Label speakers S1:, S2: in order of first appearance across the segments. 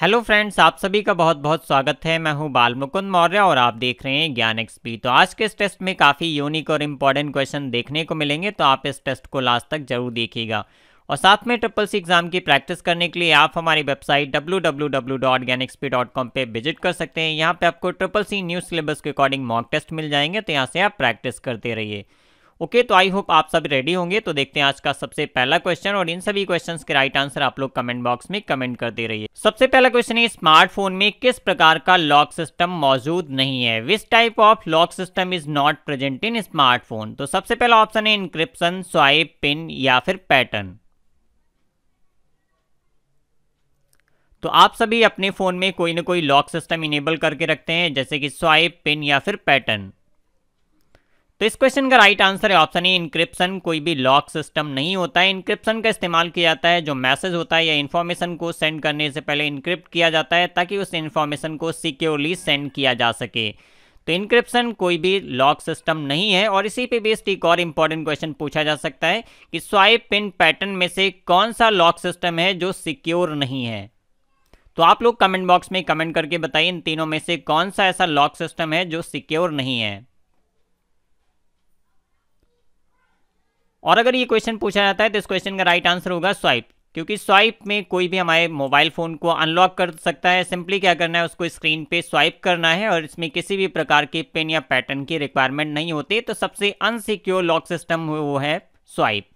S1: hello friends आप सभी का बहुत बहुत स्वागत है मैं हूं बाल मुकुंद मौर्य और आप देख रहे हैं ज्ञान एक्सपी तो आज के इस टेस्ट में काफ़ी यूनिक और इम्पॉर्टेंट क्वेश्चन देखने को मिलेंगे तो आप इस टेस्ट को लास्ट तक जरूर देखिएगा और साथ में ट्रिपल सी एग्जाम की प्रैक्टिस करने के लिए आप हमारी वेबसाइट कॉम पे विजिट कर सकते हैं यहाँ पर आपको ट्रिपल सी न्यू सिलेबस के अकॉर्डिंग मॉक टेस्ट मिल जाएंगे तो यहाँ से आप प्रैक्टिस करते रहिए ओके तो आई होप आप सब रेडी होंगे तो देखते हैं आज का सबसे पहला क्वेश्चन और इन सभी क्वेश्चंस के राइट आंसर आप लोग कमेंट बॉक्स में कमेंट करते रहिए सबसे पहला क्वेश्चन है स्मार्टफोन में किस प्रकार का लॉक सिस्टम मौजूद नहीं है this type of lock system is not present in smartphone तो सबसे पहला ऑप्शन है इंक्रिप्शन स्वाइप पिन या फिर पैटर्न तो आप सभी अपने फ़ोन में कोई ना कोई लॉक सिस्टम इनेबल करके रखते हैं जैसे कि स्वाइप पिन या फिर पैटर्न तो इस क्वेश्चन का राइट आंसर है ऑप्शन ए इंक्रिप्शन कोई भी लॉक सिस्टम नहीं होता है इंक्रिप्शन का इस्तेमाल किया जाता है जो मैसेज होता है या इन्फॉर्मेशन को सेंड करने से पहले इंक्रिप्ट किया जाता है ताकि उस इन्फॉर्मेशन को सिक्योरली सेंड किया जा सके तो इंक्रिप्शन कोई भी लॉक सिस्टम नहीं है और इसी पे बेस्ड एक और इम्पॉर्टेंट क्वेश्चन पूछा जा सकता है कि स्वाइप पिन पैटर्न में से कौन सा लॉक सिस्टम है जो सिक्योर नहीं है तो आप लोग कमेंट बॉक्स में कमेंट करके बताइए इन तीनों में से कौन सा ऐसा लॉक सिस्टम है जो सिक्योर नहीं है और अगर ये क्वेश्चन पूछा जाता है तो इस क्वेश्चन का राइट आंसर होगा स्वाइप क्योंकि स्वाइप में कोई भी हमारे मोबाइल फ़ोन को अनलॉक कर सकता है सिंपली क्या करना है उसको स्क्रीन पे स्वाइप करना है और इसमें किसी भी प्रकार के पिन या पैटर्न की रिक्वायरमेंट नहीं होती तो सबसे अनसिक्योर लॉक सिस्टम वो है स्वाइप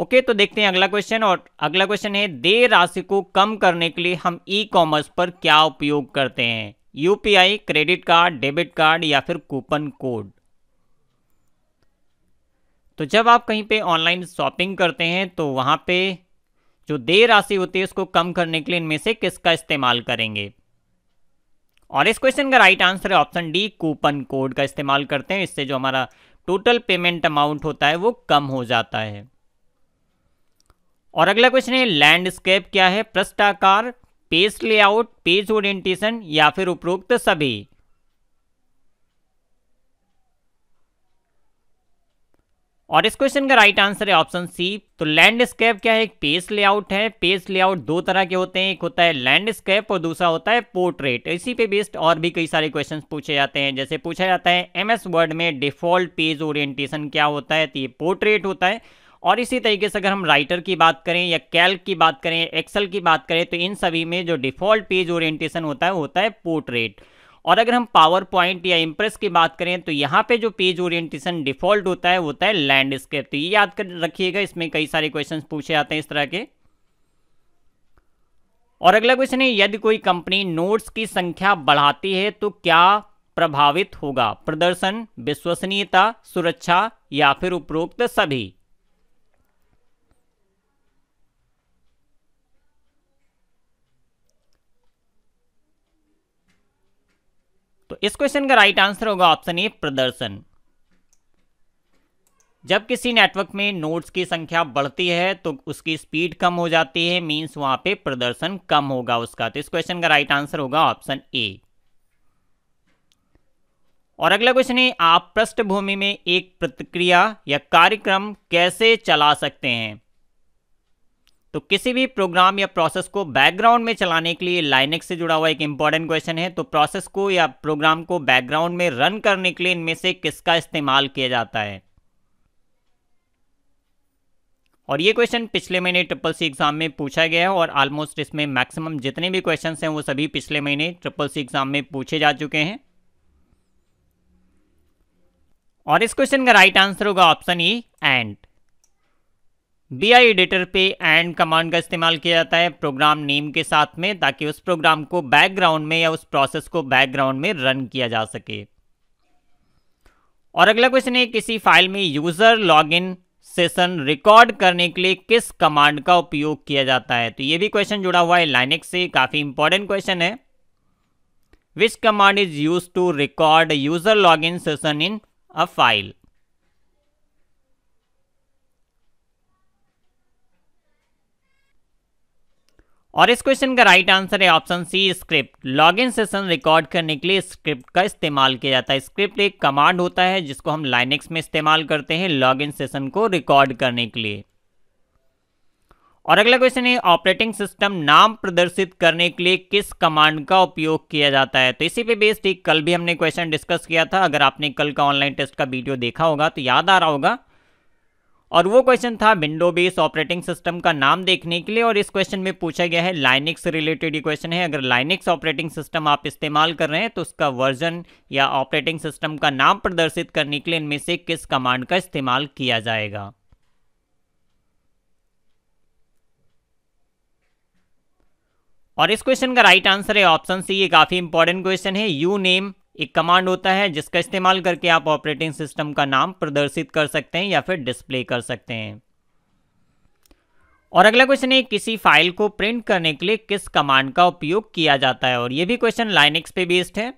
S1: ओके तो देखते हैं अगला क्वेश्चन और अगला क्वेश्चन है दे राशि को कम करने के लिए हम ई कॉमर्स पर क्या उपयोग करते हैं UPI credit card debit card या फिर कूपन कोड तो जब आप कहीं पे ऑनलाइन शॉपिंग करते हैं तो वहाँ पे जो देय राशि होती है उसको कम करने के लिए इनमें से किसका इस्तेमाल करेंगे और इस क्वेश्चन का राइट आंसर है ऑप्शन डी कूपन कोड का इस्तेमाल करते हैं इससे जो हमारा टोटल पेमेंट अमाउंट होता है वो कम हो जाता है और अगला क्वेश्चन है लैंडस्केप क्या है पृष्ठाकार पेज लेआउट पेज ओरिएंटेशन या फिर उपरोक्त सभी और इस क्वेश्चन का राइट आंसर है ऑप्शन सी तो लैंडस्केप क्या है एक पेज लेआउट है पेज लेआउट दो तरह के होते हैं एक होता है लैंडस्केप और दूसरा होता है पोर्ट्रेट इसी पे बेस्ड और भी कई सारे क्वेश्चंस पूछे जाते हैं जैसे पूछा जाता है एमएस वर्ड में डिफॉल्ट पेज ओरिएंटेशन क्या होता है तो ये पोर्ट्रेट होता है और इसी तरीके से अगर हम राइटर की बात करें या कैल्क की बात करें एक्सेल की बात करें तो इन सभी में जो डिफॉल्ट पेज ओरिएंटेशन होता है होता है पोर्ट्रेट और अगर हम पावर पॉइंट या इम्प्रेस की बात करें तो यहाँ पे जो पेज ओरिएंटेशन डिफॉल्ट होता है वो होता है लैंडस्केप तो ये याद कर रखिएगा इसमें कई सारे क्वेश्चन पूछे जाते हैं इस तरह के और अगला क्वेश्चन है यदि कोई कंपनी नोट्स की संख्या बढ़ाती है तो क्या प्रभावित होगा प्रदर्शन विश्वसनीयता सुरक्षा या फिर उपरोक्त सभी तो इस क्वेश्चन का राइट आंसर होगा ऑप्शन ए प्रदर्शन जब किसी नेटवर्क में नोड्स की संख्या बढ़ती है तो उसकी स्पीड कम हो जाती है मींस वहां पे प्रदर्शन कम होगा उसका तो इस क्वेश्चन का राइट आंसर होगा ऑप्शन ए और अगला क्वेश्चन है आप पृष्ठभूमि में एक प्रतिक्रिया या कार्यक्रम कैसे चला सकते हैं तो किसी भी प्रोग्राम या प्रोसेस को बैकग्राउंड में चलाने के लिए लाइनेक्स से जुड़ा हुआ एक इंपॉर्टेंट क्वेश्चन है तो प्रोसेस को या प्रोग्राम को बैकग्राउंड में रन करने के लिए इनमें से किसका इस्तेमाल किया जाता है और ये क्वेश्चन पिछले महीने ट्रिपल सी एग्जाम में पूछा गया है और ऑलमोस्ट इसमें मैक्सिमम जितने भी क्वेश्चन हैं वो सभी पिछले महीने ट्रिपल सी एग्जाम में पूछे जा चुके हैं और इस क्वेश्चन का राइट आंसर होगा option E and B I editor पे एंड कमांड का इस्तेमाल किया जाता है प्रोग्राम नेम के साथ में ताकि उस प्रोग्राम को बैकग्राउंड में या उस प्रोसेस को बैकग्राउंड में रन किया जा सके और अगला क्वेश्चन है किसी फाइल में यूजर लॉगिन सेशन रिकॉर्ड करने के लिए किस कमांड का उपयोग किया जाता है तो ये भी क्वेश्चन जुड़ा हुआ है लाइनिक से काफ़ी इंपॉर्टेंट क्वेश्चन है विच command is use to record user log in session in a file और इस क्वेश्चन का राइट आंसर है ऑप्शन सी स्क्रिप्ट लॉगिन सेशन रिकॉर्ड करने के लिए स्क्रिप्ट का इस्तेमाल किया जाता है स्क्रिप्ट एक कमांड होता है जिसको हम लाइनेक्स में इस्तेमाल करते हैं लॉगिन सेशन को रिकॉर्ड करने के लिए और अगला क्वेश्चन है ऑपरेटिंग सिस्टम नाम प्रदर्शित करने के लिए किस कमांड का उपयोग किया जाता है तो इसी पे बेस्ड एक कल भी हमने क्वेश्चन डिस्कस किया था अगर आपने कल का ऑनलाइन टेस्ट का वीडियो देखा होगा तो याद आ रहा होगा और वो क्वेश्चन था विंडो बेस ऑपरेटिंग सिस्टम का नाम देखने के लिए और इस क्वेश्चन में पूछा गया है लाइनिक्स रिलेटेड ये क्वेश्चन है अगर लाइनिक्स ऑपरेटिंग सिस्टम आप इस्तेमाल कर रहे हैं तो उसका वर्जन या ऑपरेटिंग सिस्टम का नाम प्रदर्शित करने के लिए इनमें से किस कमांड का इस्तेमाल किया जाएगा और इस क्वेश्चन का राइट आंसर है ऑप्शन सी ये काफ़ी इंपॉर्टेंट क्वेश्चन है यू नेम एक कमांड होता है जिसका इस्तेमाल करके आप ऑपरेटिंग सिस्टम का नाम प्रदर्शित कर सकते हैं या फिर डिस्प्ले कर सकते हैं और अगला क्वेश्चन है किसी फाइल को प्रिंट करने के लिए किस कमांड का उपयोग किया जाता है और यह भी क्वेश्चन लाइनिक्स पे बेस्ड है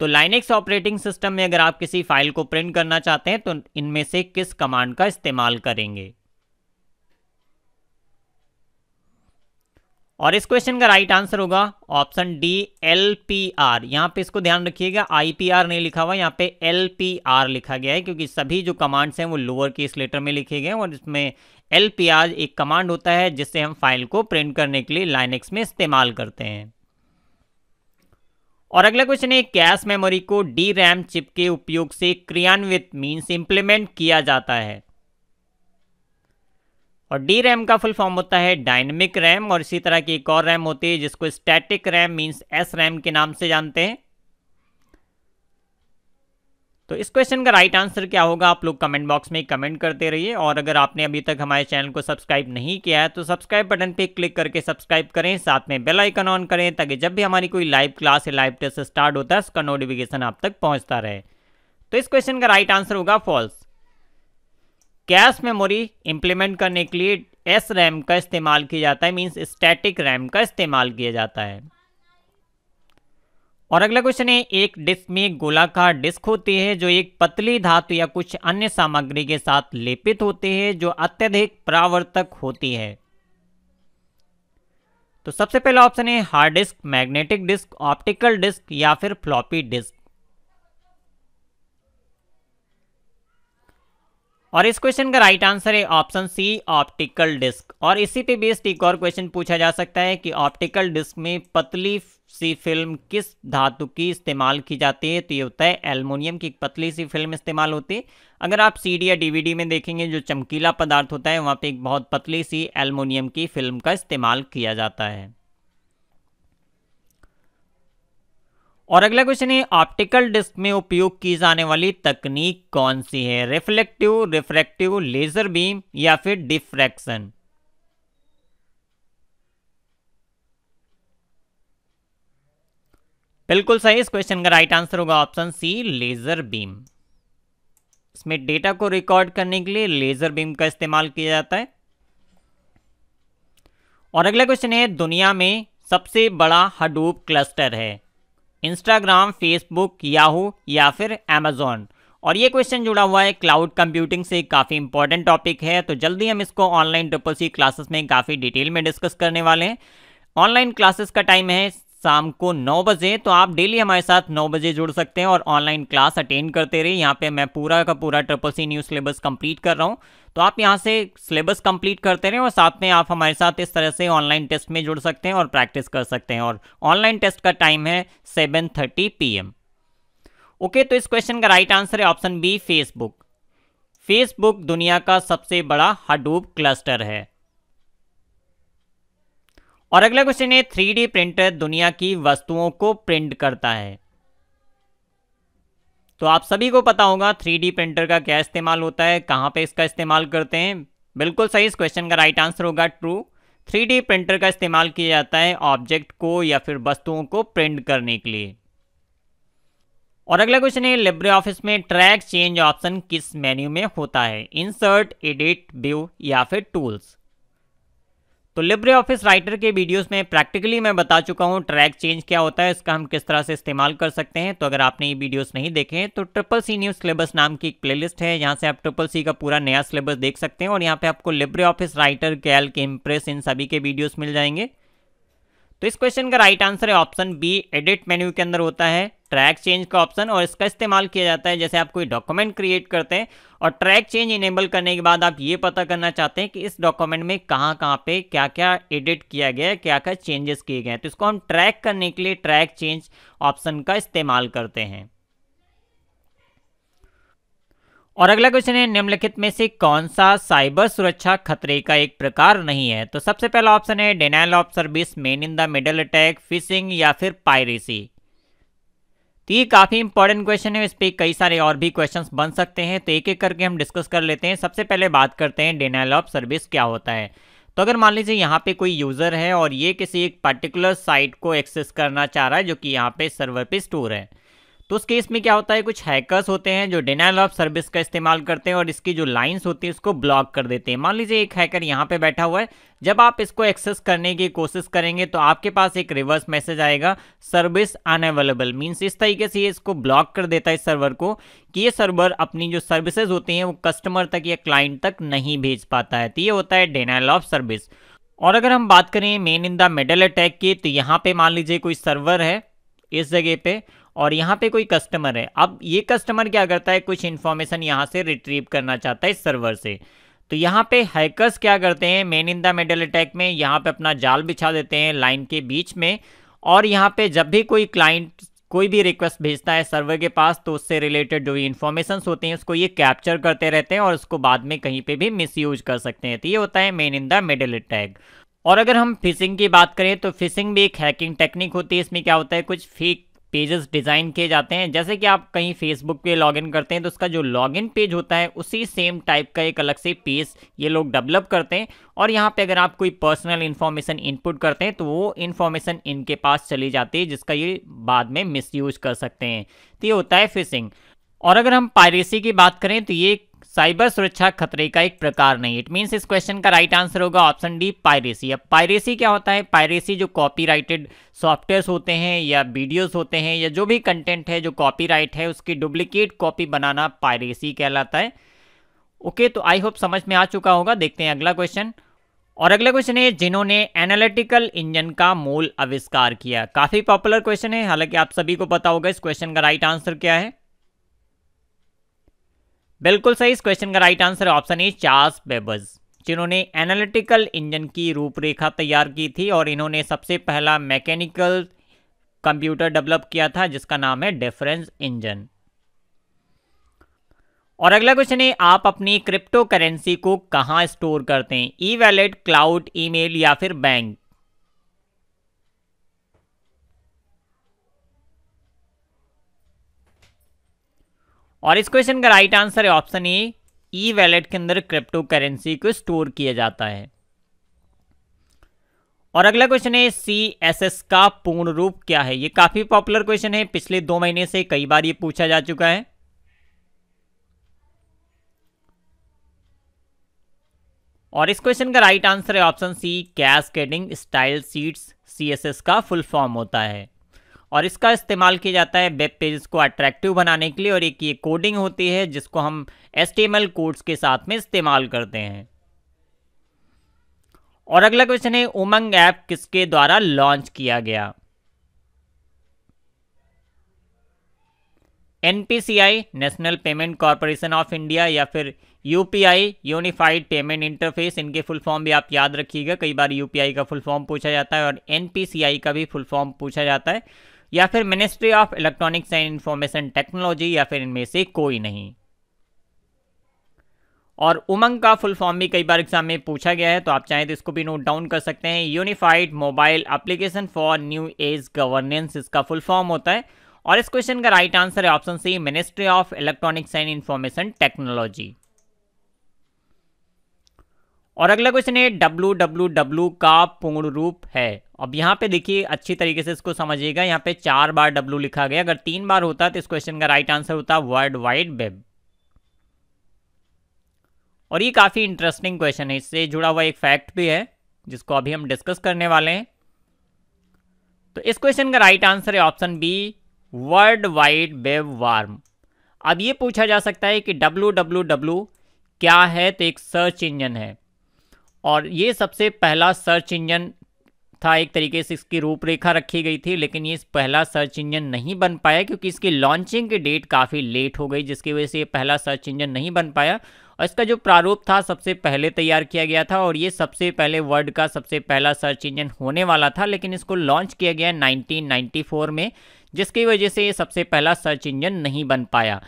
S1: तो लाइनिक्स ऑपरेटिंग सिस्टम में अगर आप किसी फाइल को प्रिंट करना चाहते हैं तो इनमें से किस कमांड का इस्तेमाल करेंगे और इस क्वेश्चन का राइट आंसर होगा option D L P R यहाँ पे इसको ध्यान रखिएगा आई पी आर नहीं लिखा हुआ यहाँ पे एल पी आर लिखा गया है क्योंकि सभी जो कमांड्स हैं वो लोअर केस लेटर में लिखे गए हैं और इसमें एल पी आर एक कमांड होता है जिससे हम फाइल को प्रिंट करने के लिए लाइनेक्स में इस्तेमाल करते हैं और अगला क्वेश्चन है कैश मेमोरी को डी रैम चिप के उपयोग से क्रियान्वित मीन्स इम्प्लीमेंट किया जाता है और डी रैम का फुल फॉर्म होता है डायनेमिक रैम और इसी तरह की एक और रैम होती है जिसको static RAM means S RAM के नाम से जानते हैं तो इस क्वेश्चन का राइट आंसर क्या होगा आप लोग कमेंट बॉक्स में कमेंट करते रहिए और अगर आपने अभी तक हमारे चैनल को सब्सक्राइब नहीं किया है तो सब्सक्राइब बटन पे क्लिक करके सब्सक्राइब करें साथ में बेल आइकन ऑन करें ताकि जब भी हमारी कोई लाइव क्लास या लाइव टेस्ट स्टार्ट होता है उसका नोटिफिकेशन आप तक पहुंचता रहे तो इस क्वेश्चन का राइट आंसर होगा फॉल्स कैश मेमोरी इंप्लीमेंट करने के लिए एस रैम का इस्तेमाल किया जाता है मींस स्टैटिक रैम का इस्तेमाल किया जाता है और अगला क्वेश्चन है एक डिस्क में गोलाकार डिस्क होती है जो एक पतली धातु या कुछ अन्य सामग्री के साथ लेपित होती है जो अत्यधिक प्रावर्तक होती है तो सबसे पहला ऑप्शन है hard disk magnetic disk optical disk या फिर फ्लॉपी डिस्क और इस क्वेश्चन का राइट आंसर है ऑप्शन सी ऑप्टिकल डिस्क और इसी पे बेस्ड एक और क्वेश्चन पूछा जा सकता है कि ऑप्टिकल डिस्क में पतली सी फिल्म किस धातु की इस्तेमाल की जाती है तो ये होता है एलमोनियम की पतली सी फिल्म इस्तेमाल होती है अगर आप सीडी या डीवीडी में देखेंगे जो चमकीला पदार्थ होता है वहाँ पे एक बहुत पतली सी एलमोनियम की फिल्म का इस्तेमाल किया जाता है और अगला क्वेश्चन है ऑप्टिकल डिस्क में उपयोग की जाने वाली तकनीक कौन सी है रिफ्लेक्टिव रिफ्रैक्टिव लेजर बीम या फिर डिफ्रैक्शन बिल्कुल सही इस क्वेश्चन का राइट आंसर होगा ऑप्शन सी लेजर बीम इसमें डेटा को रिकॉर्ड करने के लिए लेजर बीम का इस्तेमाल किया जाता है और अगला क्वेश्चन है दुनिया में सबसे बड़ा हडूप क्लस्टर है इंस्टाग्राम फेसबुक याहू या फिर अमेजोन और ये क्वेश्चन जुड़ा हुआ है क्लाउड कंप्यूटिंग से काफ़ी इंपॉर्टेंट टॉपिक है तो जल्दी हम इसको ऑनलाइन ट्रिपल सी क्लासेस में काफ़ी डिटेल में डिस्कस करने वाले हैं ऑनलाइन क्लासेस का टाइम है शाम को नौ बजे तो आप डेली हमारे साथ नौ बजे जुड़ सकते हैं और ऑनलाइन क्लास अटेंड करते रहे यहाँ पे मैं पूरा का पूरा triple C new syllabus complete कर रहा हूँ तो आप यहाँ से सिलेबस कंप्लीट करते रहे और साथ में आप हमारे साथ इस तरह से ऑनलाइन टेस्ट में जुड़ सकते हैं और प्रैक्टिस कर सकते हैं और ऑनलाइन टेस्ट का टाइम है seven thirty P M okay तो इस क्वेश्चन का राइट आंसर है ऑप्शन बी फेसबुक फेसबुक दुनिया का सबसे बड़ा हडूब क्लस्टर है और अगला क्वेश्चन है थ्री प्रिंटर दुनिया की वस्तुओं को प्रिंट करता है तो आप सभी को पता होगा थ्री प्रिंटर का क्या इस्तेमाल होता है कहां पे इसका इस्तेमाल करते हैं बिल्कुल सही इस क्वेश्चन का राइट आंसर होगा ट्रू थ्री प्रिंटर का इस्तेमाल किया जाता है ऑब्जेक्ट को या फिर वस्तुओं को प्रिंट करने के लिए और अगला क्वेश्चन है लिब्रे ऑफिस में ट्रैक चेंज ऑप्शन किस मेन्यू में होता है इंसर्ट एडिट व्यू या फिर टूल्स तो लिब्रे ऑफिस राइटर के वीडियोस में प्रैक्टिकली मैं बता चुका हूँ ट्रैक चेंज क्या होता है इसका हम किस तरह से इस्तेमाल कर सकते हैं तो अगर आपने ये वीडियोस नहीं देखे हैं तो ट्रिपल सी न्यूज सिलेबस नाम की एक प्लेलिस्ट है यहाँ से आप ट्रिपल सी का पूरा नया सिलेबस देख सकते हैं और यहाँ पे आपको लिब्रे ऑफिस राइटर कैल के इम्प्रेस इन सभी के वीडियोज मिल जाएंगे तो इस क्वेश्चन का राइट आंसर है ऑप्शन बी एडिट मेन्यू के अंदर होता है ट्रैक चेंज का ऑप्शन और इसका इस्तेमाल किया जाता है जैसे आप कोई डॉक्यूमेंट क्रिएट करते हैं और ट्रैक चेंज इनेबल करने के बाद आप ये पता करना चाहते हैं कि इस डॉक्यूमेंट में कहाँ कहाँ पे क्या क्या एडिट किया गया है क्या क्या चेंजेस किए गए हैं तो इसको हम ट्रैक करने के लिए ट्रैक चेंज ऑप्शन का इस्तेमाल करते हैं और अगला क्वेश्चन है निम्नलिखित में से कौन सा साइबर सुरक्षा खतरे का एक प्रकार नहीं है तो सबसे पहला ऑप्शन है denial of service man in the middle attack phishing या फिर पायरेसी तो ये काफ़ी इंपॉर्टेंट क्वेश्चन है इस पर कई सारे और भी क्वेश्चंस बन सकते हैं तो एक एक करके हम डिस्कस कर लेते हैं सबसे पहले बात करते हैं डेनाइल ऑफ सर्विस क्या होता है तो अगर मान लीजिए यहाँ पे कोई यूज़र है और ये किसी एक पर्टिकुलर साइट को एक्सेस करना चाह रहा है जो कि यहाँ पे सर्वर पे स्टोर है तो उस केस में क्या होता है कुछ हैकर्स होते हैं जो डिनाइल ऑफ सर्विस का इस्तेमाल करते हैं और इसकी जो लाइन्स होती है उसको ब्लॉक कर देते हैं मान लीजिए एक हैकर यहाँ पे बैठा हुआ है जब आप इसको एक्सेस करने की कोशिश करेंगे तो आपके पास एक रिवर्स मैसेज आएगा सर्विस अनअवेलेबल मीन्स इस तरीके से ये इसको ब्लॉक कर देता है इस सर्वर को कि ये सर्वर अपनी जो सर्विसेज होती हैं वो कस्टमर तक या क्लाइंट तक नहीं भेज पाता है तो ये होता है डिनाइल ऑफ सर्विस और अगर हम बात करें man in the middle attack की तो यहाँ पे मान लीजिए कोई सर्वर है इस जगह पे और यहाँ पे कोई कस्टमर है अब ये कस्टमर क्या करता है कुछ इन्फॉर्मेशन यहाँ से रिट्रीव करना चाहता है इस सर्वर से तो यहाँ पे हैकर्स क्या करते हैं man in the middle attack में यहाँ पे अपना जाल बिछा देते हैं लाइन के बीच में और यहाँ पे जब भी कोई क्लाइंट कोई भी रिक्वेस्ट भेजता है सर्वर के पास तो उससे रिलेटेड जो इन्फॉर्मेशन होते हैं उसको ये कैप्चर करते रहते हैं और उसको बाद में कहीं पे भी मिस कर सकते हैं तो ये होता है man in the middle attack और अगर हम फिशिंग की बात करें तो फिशिंग भी एक हैकिंग टेक्निक होती है इसमें क्या होता है कुछ फेक पेजेस डिज़ाइन किए जाते हैं जैसे कि आप कहीं फेसबुक पे लॉगिन करते हैं तो उसका जो लॉगिन पेज होता है उसी सेम टाइप का एक अलग से पेज ये लोग डेवलप करते हैं और यहाँ पे अगर आप कोई पर्सनल इन्फॉर्मेशन इनपुट करते हैं तो वो इन्फॉर्मेशन इनके पास चली जाती है जिसका ये बाद में मिस कर सकते हैं तो ये होता है फिशिंग और अगर हम पायरेसी की बात करें तो ये साइबर सुरक्षा खतरे का एक प्रकार नहीं इट मीन्स इस क्वेश्चन का राइट आंसर होगा ऑप्शन डी पायरेसी अब पायरेसी क्या होता है पायरेसी जो कॉपीराइटेड सॉफ्टवेयर्स होते हैं या वीडियोस होते हैं या जो भी कंटेंट है जो कॉपीराइट है उसकी डुप्लीकेट कॉपी बनाना पायरेसी कहलाता है ओके तो आई होप समझ में आ चुका होगा देखते हैं अगला क्वेश्चन और अगला क्वेश्चन है जिन्होंने एनालिटिकल इंजन का मूल आविष्कार किया काफ़ी पॉपुलर क्वेश्चन है हालांकि आप सभी को पता होगा इस क्वेश्चन का राइट आंसर क्या है बिल्कुल सही इस क्वेश्चन का right answer option A Charles Babbage जिन्होंने एनालिटिकल इंजन की रूपरेखा तैयार की थी और इन्होंने सबसे पहला मैकेनिकल कंप्यूटर डेवलप किया था जिसका नाम है डिफरेंस इंजन और अगला क्वेश्चन है आप अपनी क्रिप्टो करेंसी को कहाँ स्टोर करते हैं ई वैलेट क्लाउड ईमेल या फिर बैंक और इस क्वेश्चन का राइट आंसर है ऑप्शन ए ई वैलेट के अंदर क्रिप्टो करेंसी को स्टोर किया जाता है और अगला क्वेश्चन है सी एस एस का पूर्ण रूप क्या है ये काफी पॉपुलर क्वेश्चन है पिछले दो महीने से कई बार ये पूछा जा चुका है और इस क्वेश्चन का राइट आंसर है option C cascading style sheets C S S का फुल फॉर्म होता है और इसका इस्तेमाल किया जाता है वेब पेजेस को अट्रैक्टिव बनाने के लिए और एक ये कोडिंग होती है जिसको हम एस कोड्स के साथ में इस्तेमाल करते हैं और अगला क्वेश्चन है उमंग ऐप किसके द्वारा लॉन्च किया गया NPCI National Payment Corporation of India या फिर यूपीआई यूनिफाइड पेमेंट इंटरफेस इनके फुल फॉर्म भी आप याद रखिएगा कई बार यूपीआई का फुल फॉर्म पूछा जाता है और एनपीसीआई का भी फुल फॉर्म पूछा जाता है या फिर ministry of electronics and information technology या फिर इनमें से कोई नहीं और उमंग का फुल फॉर्म भी कई बार एग्जाम में पूछा गया है तो आप चाहें तो इसको भी नोट डाउन कर सकते हैं unified mobile application for new age governance इसका फुल फॉर्म होता है और इस क्वेश्चन का राइट आंसर है option C ministry of electronics and information technology और अगला क्वेश्चन है डब्ल्यू का पूर्ण रूप है अब यहाँ पे देखिए अच्छी तरीके से इसको समझिएगा यहाँ पे चार बार डब्ल्यू लिखा गया अगर तीन बार होता तो इस क्वेश्चन का राइट आंसर होता वर्ल्ड वाइड वेब और ये काफ़ी इंटरेस्टिंग क्वेश्चन है इससे जुड़ा हुआ एक फैक्ट भी है जिसको अभी हम डिस्कस करने वाले हैं तो इस क्वेश्चन का राइट आंसर है option B world wide web worm अब ये पूछा जा सकता है कि डब्ल्यू क्या है तो एक सर्च इंजन है और ये सबसे पहला सर्च इंजन था एक तरीके से इसकी रूपरेखा रखी गई थी लेकिन ये पहला सर्च इंजन नहीं बन पाया क्योंकि इसकी लॉन्चिंग की डेट काफ़ी लेट हो गई जिसकी वजह से ये पहला सर्च इंजन नहीं बन पाया और इसका जो प्रारूप था सबसे पहले तैयार किया गया था और ये सबसे पहले वर्ल्ड का सबसे पहला सर्च इंजन होने वाला था लेकिन इसको लॉन्च किया गया नाइनटीन में जिसकी वजह से ये सबसे पहला सर्च इंजन नहीं बन पाया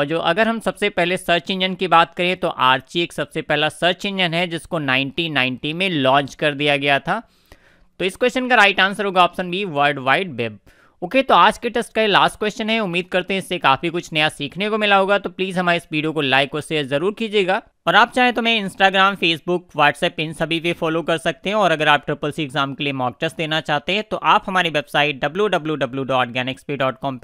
S1: और जो अगर हम सबसे पहले सर्च इंजन की बात करें तो आर्ची एक सबसे पहला सर्च इंजन है जिसको 1990 में लॉन्च कर दिया गया था तो इस क्वेश्चन का राइट आंसर होगा option B world wide web okay okay, तो आज के टेस्ट का ये लास्ट क्वेश्चन है उम्मीद करते हैं इससे काफ़ी कुछ नया सीखने को मिला होगा तो प्लीज़ हमारे इस वीडियो को लाइक और शेयर ज़रूर कीजिएगा और आप चाहें तो मैं इंस्टाग्राम फेसबुक व्हाट्सएप इन सभी पे फॉलो कर सकते हैं और अगर आप ट्रिपल सी एग्जाम के लिए मॉक टेस्ट देना चाहते हैं तो आप हमारी वेबसाइट डब्ल्यू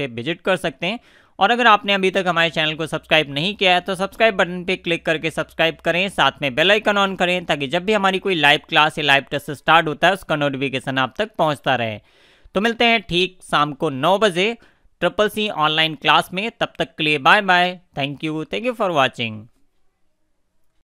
S1: पे विजिट कर सकते हैं और अगर आपने अभी तक हमारे चैनल को सब्सक्राइब नहीं किया है तो सब्सक्राइब बटन पर क्लिक करके सब्सक्राइब करें साथ में बेल आइकन ऑन करें ताकि जब भी हमारी कोई लाइव क्लास या लाइव टेस्ट स्टार्ट होता है उसका नोटिफिकेशन आप तक पहुँचता रहे तो मिलते हैं ठीक शाम को नौ बजे ट्रिपल सी ऑनलाइन क्लास में तब तक के लिए bye bye thank you thank you for watching